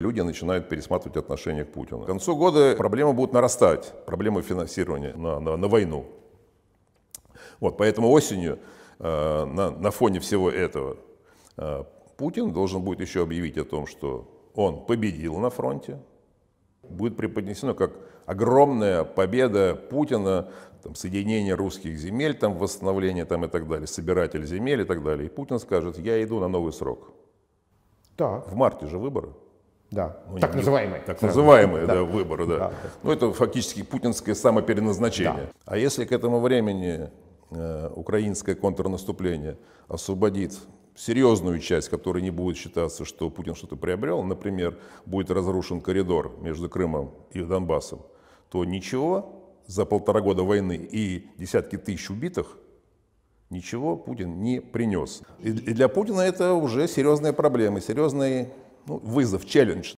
Люди начинают пересматривать отношение к Путину. К концу года проблема будет нарастать, проблемы финансирования на, на, на войну. Вот, поэтому осенью э, на, на фоне всего этого э, Путин должен будет еще объявить о том, что он победил на фронте, будет преподнесено как огромная победа Путина, там, соединение русских земель, там, восстановление там, и так далее, собиратель земель и так далее. И Путин скажет, я иду на новый срок. Так. В марте же выборы. Да, ну, так не, называемые. Так называемые да, да, выборы, да. да. Ну, это фактически путинское самопереназначение. Да. А если к этому времени э, украинское контрнаступление освободит серьезную часть, которая не будет считаться, что Путин что-то приобрел, например, будет разрушен коридор между Крымом и Донбассом, то ничего за полтора года войны и десятки тысяч убитых ничего Путин не принес. И для Путина это уже серьезная проблема, серьезный ну, вызов, челлендж.